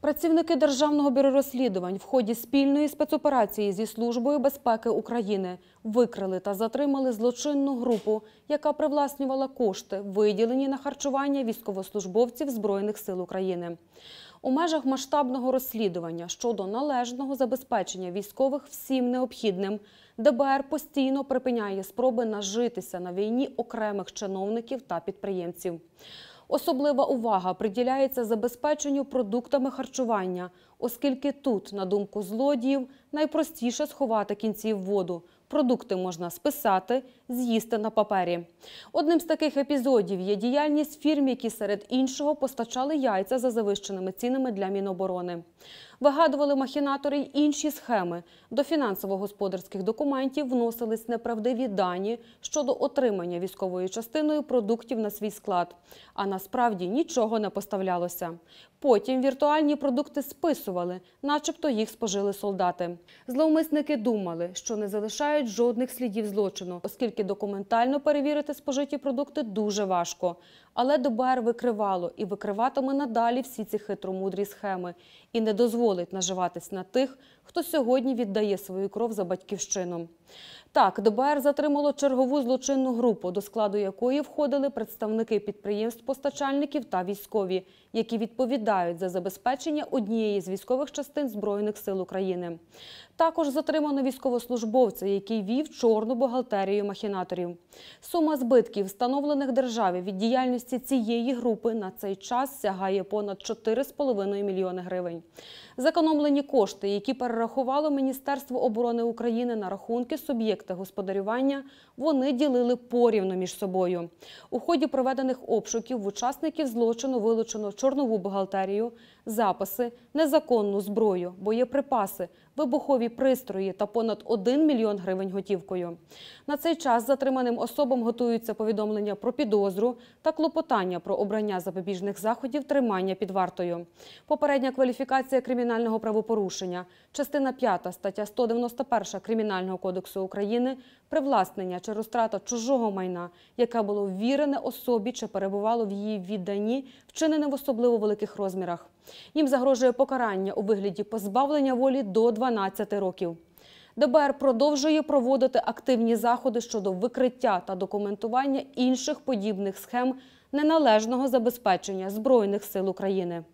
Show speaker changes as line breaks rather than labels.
Працівники державного бюро розслідувань в ході спільної спецоперації зі службою безпеки України викрили та затримали злочинну групу, яка привласнювала кошти, виділені на харчування військовослужбовців Збройних сил України. У межах масштабного розслідування щодо належного забезпечення військових всім необхідним ДБР постійно припиняє спроби нажитися на війні окремих чиновників та підприємців. Особлива увага приділяється забезпеченню продуктами харчування оскільки тут, на думку злодіїв, найпростіше сховати кінці в воду. Продукти можна списати, з'їсти на папері. Одним з таких епізодів є діяльність фірм, які серед іншого постачали яйця за завищеними цінами для Міноборони. Вигадували махінатори й інші схеми. До фінансово-господарських документів вносились неправдиві дані щодо отримання військовою частиною продуктів на свій склад. А насправді нічого не поставлялося. Потім віртуальні продукти списували описували, начебто їх спожили солдати. Зловмисники думали, що не залишають жодних слідів злочину, оскільки документально перевірити спожиті продукти дуже важко. Але ДБР викривало і викриватиме надалі всі ці хитромудрі схеми і не дозволить наживатись на тих, хто сьогодні віддає свою кров за батьківщину. Так, ДБР затримало чергову злочинну групу, до складу якої входили представники підприємств-постачальників та військові, які відповідають за забезпечення однієї з військових військових частин Збройних сил України. Також затримано військовослужбовця, який вів чорну бухгалтерію махінаторів. Сума збитків, встановлених державі від діяльності цієї групи, на цей час сягає понад 4,5 мільйони гривень. Закономлені кошти, які перерахувало Міністерство оборони України на рахунки суб'єкта господарювання, вони ділили порівну між собою. У ході проведених обшуків в учасників злочину вилучено чорнову бухгалтерію, записи, незаконні незаконну зброю, боєприпаси, вибухові пристрої та понад 1 мільйон гривень готівкою. На цей час затриманим особам готуються повідомлення про підозру та клопотання про обрання запобіжних заходів тримання під вартою. Попередня кваліфікація кримінального правопорушення, частина 5 стаття 191 Кримінального кодексу України, привласнення чи розтрата чужого майна, яке було ввірене особі чи перебувало в її відданні, вчинене в особливо великих розмірах. Їм загрожує покарання у вигляді позбавлення волі до 12 років. ДБР продовжує проводити активні заходи щодо викриття та документування інших подібних схем неналежного забезпечення збройних сил України.